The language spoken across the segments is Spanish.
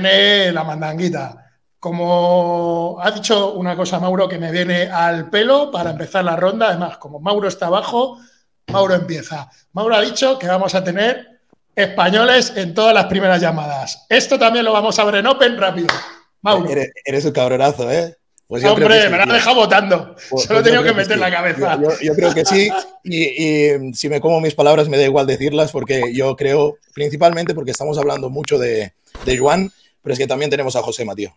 la mandanguita. Como ha dicho una cosa Mauro que me viene al pelo para empezar la ronda, además, como Mauro está abajo, Mauro empieza. Mauro ha dicho que vamos a tener españoles en todas las primeras llamadas. Esto también lo vamos a ver en Open rápido. Mauro. Eres, un ¿eh? Pues Hombre, me dejado votando. Pues ...solo he que meter la cabeza. Yo, creo que sí. Y, si me como mis palabras, me da igual decirlas, porque yo creo, principalmente porque estamos hablando mucho de, de Juan pero es que también tenemos a Josema, tío.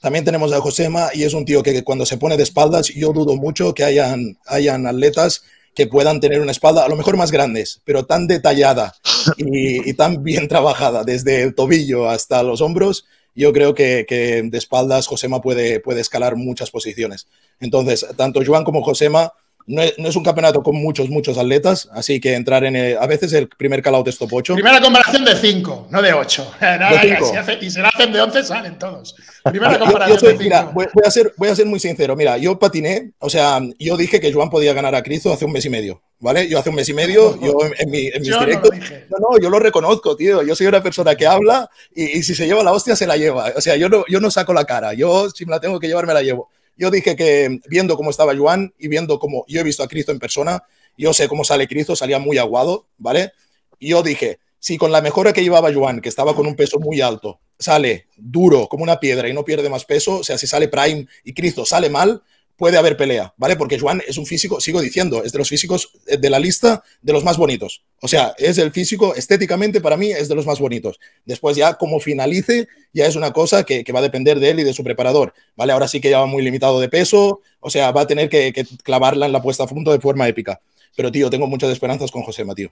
También tenemos a Josema y es un tío que, cuando se pone de espaldas, yo dudo mucho que hayan, hayan atletas que puedan tener una espalda, a lo mejor más grandes, pero tan detallada y, tan bien trabajada, desde el tobillo hasta los hombros, yo creo que, de espaldas Josema puede, puede escalar muchas posiciones. Entonces, tanto Joan como Josema no es, no es, un campeonato con muchos, muchos atletas, así que entrar en. a veces el primer callout es top 8. Primera comparación de 5, no de 8. Si y se la hacen de 11, salen todos. Primera comparación voy, a ser, voy a ser muy sincero. Mira, yo patiné, o sea, yo dije que Joan podía ganar a Cristo hace un mes y medio, ¿vale? Yo hace un mes y medio, yo en, mis yo directos. No, no, no, yo lo reconozco, tío. Yo soy una persona que habla y, y, si se lleva la hostia, se la lleva. O sea, yo no, yo no saco la cara. Yo, si me la tengo que llevar, me la llevo. Yo dije que viendo cómo estaba Juan y viendo cómo yo he visto a Cristo en persona, yo sé cómo sale Cristo, salía muy aguado, ¿vale? Y yo dije, si con la mejora que llevaba Juan, que estaba con un peso muy alto, sale duro como una piedra y no pierde más peso, o sea, si sale Prime y Cristo sale mal, puede haber pelea, ¿vale? Porque Juan es un físico, sigo diciendo, es de los físicos eh, de la lista de los más bonitos. O sea, es el físico estéticamente para mí es de los más bonitos. Después ya como finalice ya es una cosa que, va a depender de él y de su preparador, ¿vale? Ahora sí que ya va muy limitado de peso, o sea, va a tener que, clavarla en la puesta a punto de forma épica. Pero tío, tengo muchas esperanzas con Josema, tío.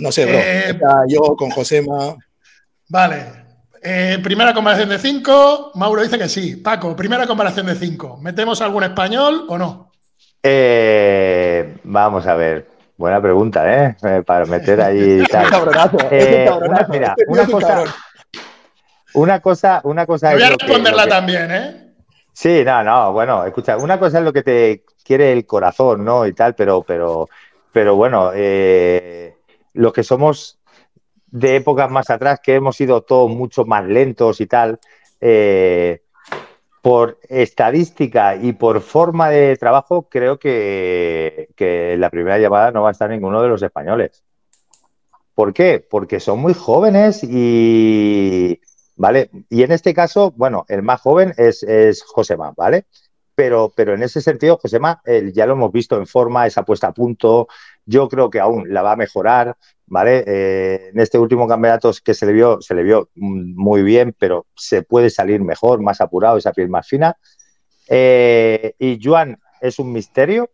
No sé, bro. Eh, yo con Josema. Vale, eh, primera comparación de cinco, Mauro dice que sí. Paco, primera comparación de cinco. ¿Metemos algún español o no? Eh, vamos a ver. Buena pregunta, ¿eh? eh para meter ahí. una, mira, una cosa. Una cosa, una cosa. Voy a responderla también, ¿eh? Sí, no, no. Bueno, escucha, una cosa es lo que te quiere el corazón, ¿no? Y tal, pero, pero, pero bueno, lo los que somos de épocas más atrás que hemos sido todos mucho más lentos y tal, eh, por estadística y por forma de trabajo, creo que, la primera llamada no va a estar ninguno de los españoles. ¿Por qué? Porque son muy jóvenes y. ¿Vale? Y en este caso, bueno, el más joven es, es Josema, ¿vale? Pero, pero en ese sentido, Josema, eh, ya lo hemos visto en forma, esa puesta a punto, yo creo que aún la va a mejorar, ¿vale? Eh, en este último campeonato que se le vio, se le vio mm, muy bien, pero se puede salir mejor, más apurado, esa piel más fina. Eh, y Juan es un misterio,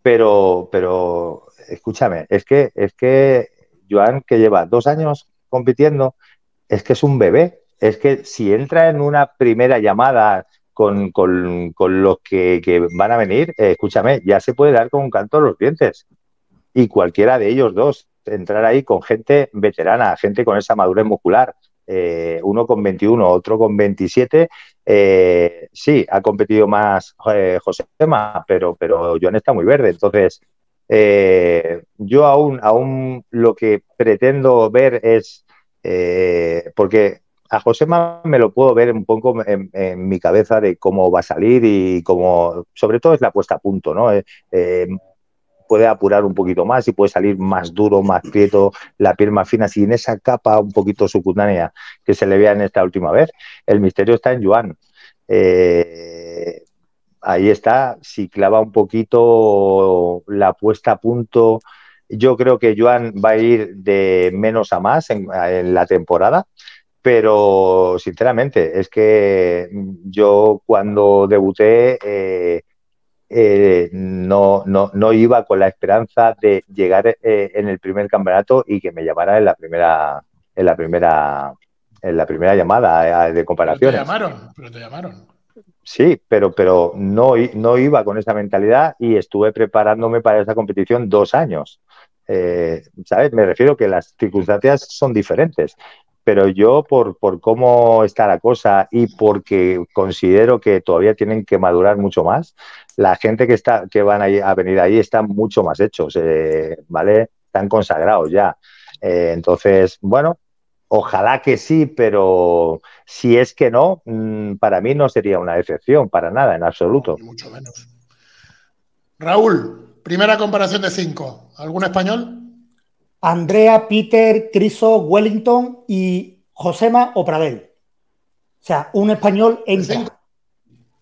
pero, escúchame, es que, es que Joan, que lleva dos años compitiendo, es que es un bebé. Es que si entra en una primera llamada con, los que, van a venir, eh, escúchame, ya se puede dar con un canto a los dientes. Y cualquiera de ellos dos entrar ahí con gente veterana, gente con esa madurez muscular. Eh, uno con 21, otro con 27. Eh, sí, ha competido más eh, José Tema, pero, pero Joan está muy verde. Entonces, yo aún, aún lo que pretendo ver es, porque a Josema me lo puedo ver un poco en, mi cabeza de cómo va a salir y cómo, sobre todo es la puesta a punto, ¿no? puede apurar un poquito más y puede salir más duro, más quieto, la piel más fina, sin esa capa un poquito subcutánea que se le vea en esta última vez. El misterio está en Joan. Eh, ahí está, si clava un poquito la puesta a punto. Yo creo que Joan va a ir de menos a más en, la temporada pero sinceramente es que yo cuando debuté eh, eh, no, no, no, iba con la esperanza de llegar eh, en el primer campeonato y que me llamara en la primera, en la primera, en la primera llamada eh, de comparación te llamaron, pero Sí, pero, pero no, no iba con esa mentalidad y estuve preparándome para esa competición dos años. ¿Sabes? Me refiero que las circunstancias son diferentes pero yo por, por cómo está la cosa y porque considero que todavía tienen que madurar mucho más, la gente que, está, que van a, venir ahí está mucho más hechos, eh, ¿vale? Están consagrados ya. Eh, entonces, bueno, Ojalá que sí, pero si es que no, mm, para mí no sería una decepción, para nada, en absoluto. mucho menos. Raúl, primera comparación de cinco. ¿Algún español? Andrea, Peter, Criso, Wellington y Josema Opradel. O sea, un español en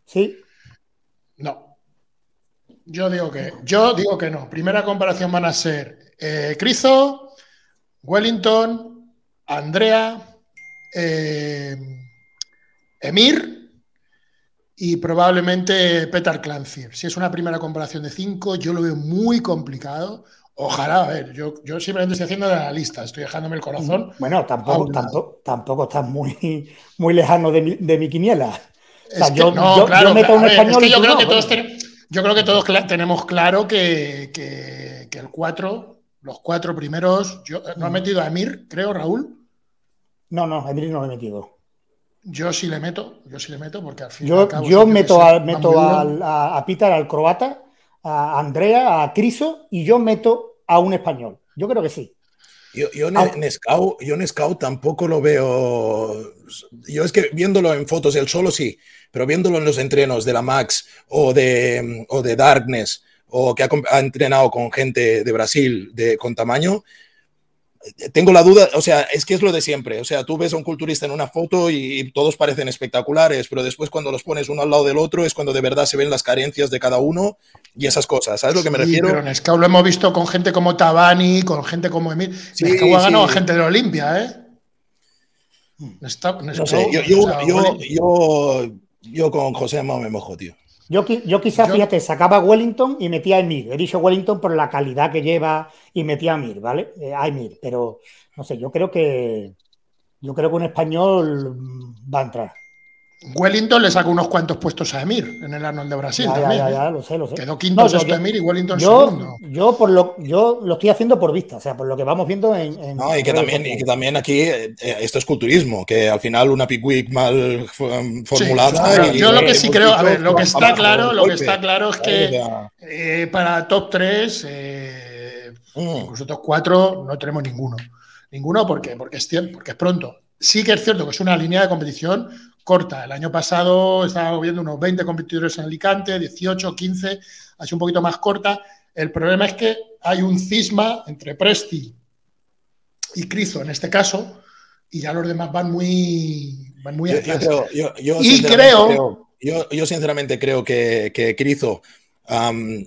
¿Sí? No. Yo digo que, yo digo que no. Primera comparación van a ser eh, Criso, Wellington, Andrea, eh, Emir y probablemente Petar Clancy. Si es una primera comparación de cinco, yo lo veo muy complicado. Ojalá, a ver, yo, yo simplemente estoy haciendo la lista, estoy dejándome el corazón. Bueno, tampoco, tanto, tampoco estás muy, muy lejano de mi, quiniela. yo, creo que todos tenemos claro que, el 4, los cuatro primeros, no ha metido a Emir, creo, Raúl. No, no, a Emir no lo he metido. Yo sí le meto, yo sí le meto, porque al final. Yo, yo meto, a, meto al, a, al croata, a Andrea, a Criso, y yo meto a un español. Yo creo que sí. Yo, yo, Nescau, yo tampoco lo veo. Yo es que viéndolo en fotos, él solo sí, pero viéndolo en los entrenos de la Max o de, o de Darkness, o que ha, entrenado con gente de Brasil de, con tamaño, eh, tengo la duda, o sea, es que es lo de siempre. O sea, tú ves a un culturista en una foto y, todos parecen espectaculares, pero después cuando los pones uno al lado del otro es cuando de verdad se ven las carencias de cada uno y esas cosas. ¿Sabes a lo que me refiero? Pero en es lo hemos visto con gente como Tabani, con gente como Emil. si es que ha ganado gente de Olimpia, ¿eh? yo, con José no me mojo, tío. Yo, yo quizás, fíjate, sacaba Wellington y metía a Emir. He dicho Wellington por la calidad que lleva y metía a Emir, ¿vale? Eh, a Emir, pero no sé, yo creo que yo creo que un español va a entrar. Wellington le sacó unos cuantos puestos a Emir en el Arnold de Brasil. Quedó quinto Emir y Wellington segundo. Yo, por lo, yo lo estoy haciendo por vista, o sea, por lo que vamos viendo en. y que, también, y que también aquí eh, eh, esto es culturismo, que al final una pick week mal um, formulada. yo lo que sí creo, a ver, lo que está claro, lo que está claro es que eh, para top 3, mm. incluso top 4, no tenemos ninguno. Ninguno porque, porque, es, porque es pronto. Sí que es cierto que es una línea de competición corta. El año pasado estaba viendo unos 20 competidores en Alicante, 18, 15, así un poquito más corta. El problema es que hay un cisma entre Presti y Crizo en este caso, y ya los demás van muy, muy atrás. creo, yo, sinceramente creo, yo, sinceramente creo que, que Crizo um,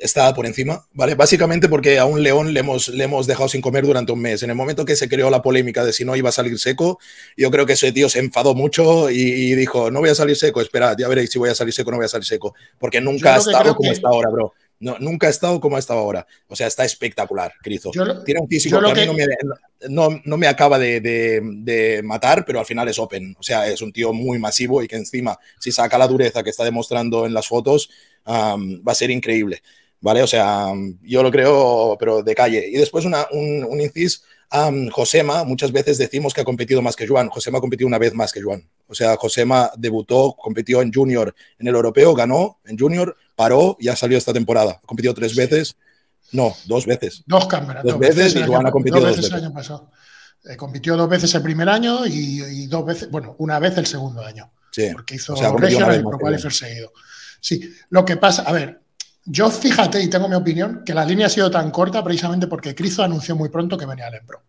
está por encima, ¿vale? Básicamente porque a un león le hemos, le hemos dejado sin comer durante un mes. En el momento que se creó la polémica de si no iba a salir seco, yo creo que ese tío se enfadó mucho y, dijo, no voy a salir seco, esperad, ya veréis si voy a salir seco o no voy a salir seco, porque nunca ha estado como está ahora, bro. No, nunca ha estado como ha estado ahora. O sea, está espectacular, Crizo. Tiene un físico que, no me, acaba de, matar, pero al final es open. O sea, es un tío muy masivo y que encima, si saca la dureza que está demostrando en las fotos, va a ser increíble. ¿Vale? O sea, yo lo creo, pero de calle. Y después un, un incis. Josema, muchas veces decimos que ha competido más que Juan. Josema ha competido una vez más que Juan. O sea, Josema debutó, compitió en junior en el europeo, ganó en junior, paró y ha salido esta temporada. Ha competido tres veces. No, dos veces. Dos cámaras, Dos veces, ha competido dos veces. Dos veces. El año pasado. Eh, compitió dos veces el primer año y, dos veces, bueno, una vez el segundo año. Sí. Porque hizo seguido. Sí, lo que pasa, a ver, yo fíjate y tengo mi opinión que la línea ha sido tan corta precisamente porque Cristo anunció muy pronto que venía al Empro.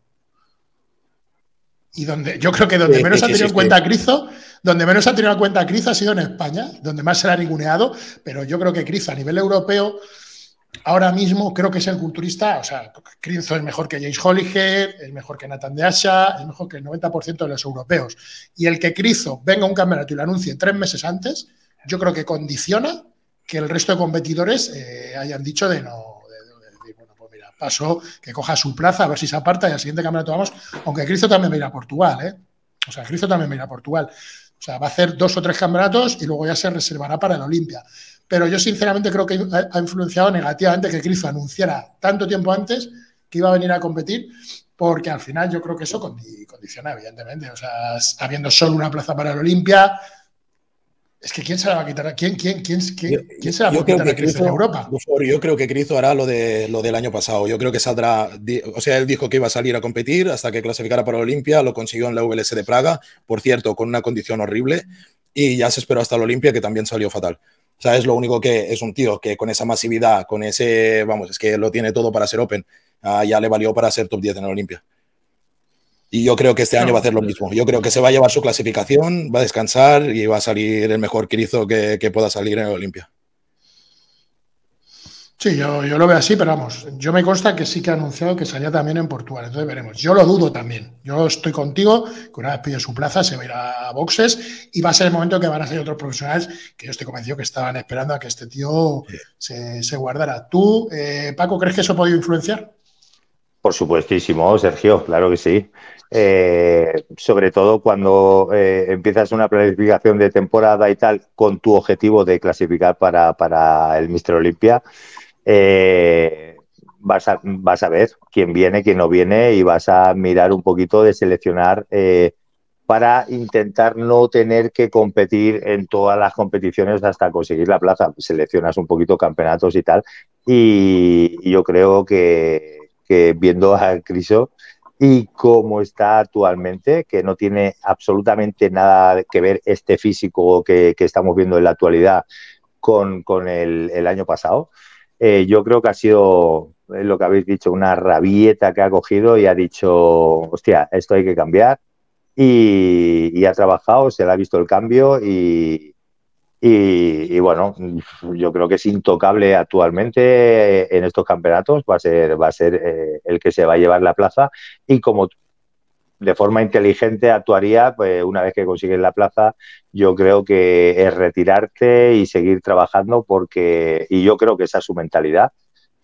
Y donde yo creo que donde menos ha tenido en cuenta Crizo, donde menos ha tenido en cuenta Crizo ha sido en España, donde más se le ha ninguneado, pero yo creo que Crizo a nivel europeo ahora mismo creo que es el culturista, o sea, Crizo es mejor que James Holliger, es mejor que Nathan de Asha, es mejor que el 90% de los europeos. Y el que Crizo venga a un campeonato y lo anuncie tres meses antes, yo creo que condiciona que el resto de competidores eh, hayan dicho de no, pasó, que coja su plaza, a ver si se aparta y al siguiente campeonato vamos, aunque Cristo también va a ir a Portugal, ¿eh? O sea, Cristo también va a ir a Portugal. O sea, va a hacer dos o tres campeonatos y luego ya se reservará para la Olimpia. Pero yo sinceramente creo que ha influenciado negativamente que Cristo anunciara tanto tiempo antes que iba a venir a competir, porque al final yo creo que eso condiciona, evidentemente. O sea, habiendo solo una plaza para la Olimpia, es que ¿quién se la va a quitar? ¿Quién, quién, quién, quién, se va a quitar a en Europa? Yo creo que Cristo hará lo, de, lo del año pasado. Yo creo que saldrá. O sea, él dijo que iba a salir a competir hasta que clasificara para la Olimpia. Lo consiguió en la VLS de Praga, por cierto, con una condición horrible. Y ya se esperó hasta la Olimpia, que también salió fatal. O sea, es lo único que es un tío que con esa masividad, con ese. Vamos, es que lo tiene todo para ser Open. Ah, ya le valió para ser top 10 en la Olimpia. Y yo creo que este año va a hacer lo mismo. Yo creo que se va a llevar su clasificación, va a descansar y va a salir el mejor quirizo que, pueda salir en el Olimpia. Sí, yo, lo veo así, pero vamos, yo me consta que sí que ha anunciado que salía también en Portugal, entonces veremos. Yo lo dudo también. Yo estoy contigo, que una vez pide su plaza se va a ir a boxes y va a ser el momento que van a salir otros profesionales que yo estoy convencido que estaban esperando a que este tío se, guardara. ¿Tú, eh, Paco, crees que eso ha podido influenciar? Por supuestísimo, Sergio, claro que sí. Eh, sobre todo cuando eh, empiezas una planificación de temporada y tal, con tu objetivo de clasificar para, el Mister Olimpia, eh, vas, a, vas a ver quién viene, quién no viene y vas a mirar un poquito de seleccionar para intentar no tener que competir en todas las competiciones hasta conseguir la plaza. Seleccionas un poquito campeonatos y tal. Y, yo creo que, que viendo a Criso, y cómo está actualmente, que no tiene absolutamente nada que ver este físico que, estamos viendo en la actualidad con, con el, año pasado, eh, yo creo que ha sido eh, lo que habéis dicho, una rabieta que ha cogido y ha dicho, hostia, esto hay que cambiar. Y, y ha trabajado, se le ha visto el cambio y, y, bueno, mm, yo creo que es intocable actualmente en estos campeonatos, va a ser, va a ser eh, el que se va a llevar la plaza y como de forma inteligente actuaría, pues una vez que consigues la plaza, yo creo que es retirarte y seguir trabajando porque, y yo creo que esa es su mentalidad,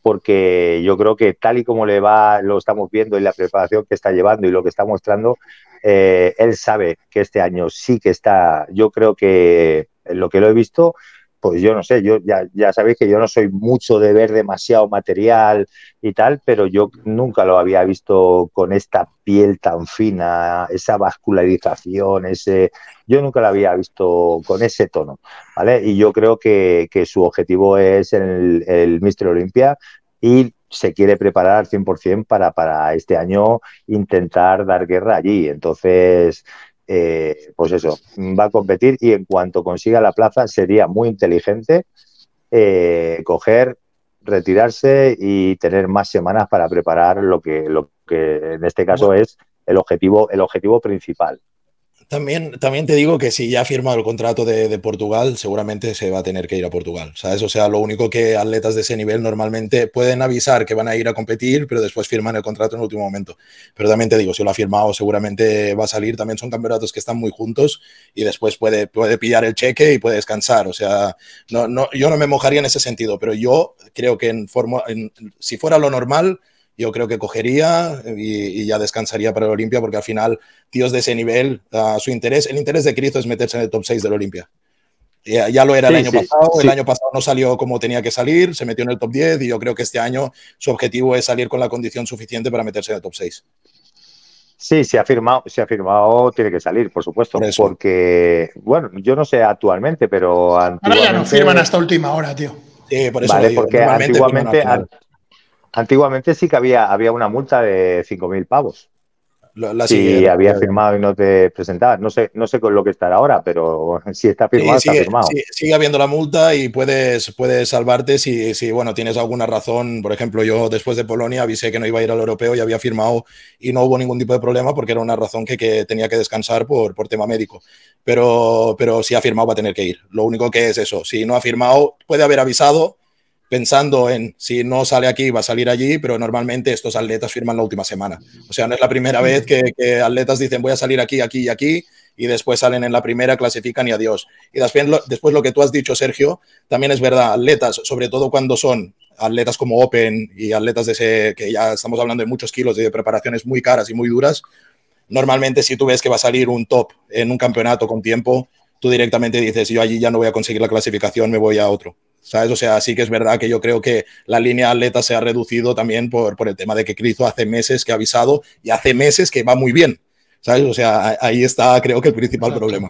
porque yo creo que tal y como le va, lo estamos viendo y la preparación que está llevando y lo que está mostrando, eh, él sabe que este año sí que está, yo creo que lo que lo he visto, pues yo no sé, yo ya, sabéis que yo no soy mucho de ver demasiado material y tal, pero yo nunca lo había visto con esta piel tan fina, esa vascularización, ese yo nunca lo había visto con ese tono, ¿vale? Y yo creo que, su objetivo es el, el Mister Olimpia y se quiere preparar al 100% para, para este año intentar dar guerra allí. Entonces, eh, pues eso, va a competir y en cuanto consiga la plaza sería muy inteligente eh, coger, retirarse y tener más semanas para preparar lo que, lo que en este caso es el objetivo, el objetivo principal. También, te digo que si ya ha firmado el contrato de, de, Portugal, seguramente se va a tener que ir a Portugal. O sea, lo único que atletas de ese nivel normalmente pueden avisar que van a ir a competir, pero después firman el contrato en último momento. Pero también te digo, si lo ha firmado, seguramente va a salir. También son campeonatos que están muy juntos y después puede, puede pillar el cheque y puede descansar. O sea, no, no, yo no me mojaría en ese sentido, pero yo creo que en, forma, si fuera lo normal, yo creo que cogería y, ya descansaría para el Olimpia, porque al final, tíos de ese nivel, su interés, el interés de Cristo es meterse en el top 6 del Olimpia. Ya, lo era el año pasado, el año pasado no salió como tenía que salir, se metió en el top 10 y yo creo que este año su objetivo es salir con la condición suficiente para meterse en el top 6. Sí, se ha firmado, se ha firmado, tiene que salir, por supuesto, porque, bueno, yo no sé actualmente, pero... Ahora ya no firman hasta última hora, tío. Sí, por eso. Vale, porque actualmente Antiguamente sí que había, había una multa de 5.000 pavos. si había firmado y no te presentabas. No sé, no sé con lo que estará ahora, pero si está firmado, está firmado. sigue, habiendo la multa y puedes, salvarte si, si, bueno, tienes alguna razón. Por ejemplo, yo después de Polonia avisé que no iba a ir al europeo y había firmado y no hubo ningún tipo de problema porque era una razón que, tenía que descansar por, por tema médico. Pero, pero si ha firmado va a tener que ir. Lo único que es eso. Si no ha firmado, puede haber avisado pensando en si no sale aquí, va a salir allí, pero normalmente estos atletas firman la última semana. O sea, no es la primera vez que, atletas dicen voy a salir aquí, aquí y aquí, y después salen en la primera, clasifican y adiós. Y después lo, después lo que tú has dicho, Sergio, también es verdad, atletas, sobre todo cuando son atletas como Open y atletas de ese, que ya estamos hablando de muchos kilos y de preparaciones muy caras y muy duras, normalmente si tú ves que va a salir un top en un campeonato con tiempo, tú directamente dices, yo allí ya no voy a conseguir la clasificación, me voy a otro. ¿sabes? O sea, sí que es verdad que yo creo que la línea atleta se ha reducido también por, por el tema de que Cristo hace meses que ha avisado y hace meses que va muy bien, ¿sabes? O sea, ahí está creo que el principal problema.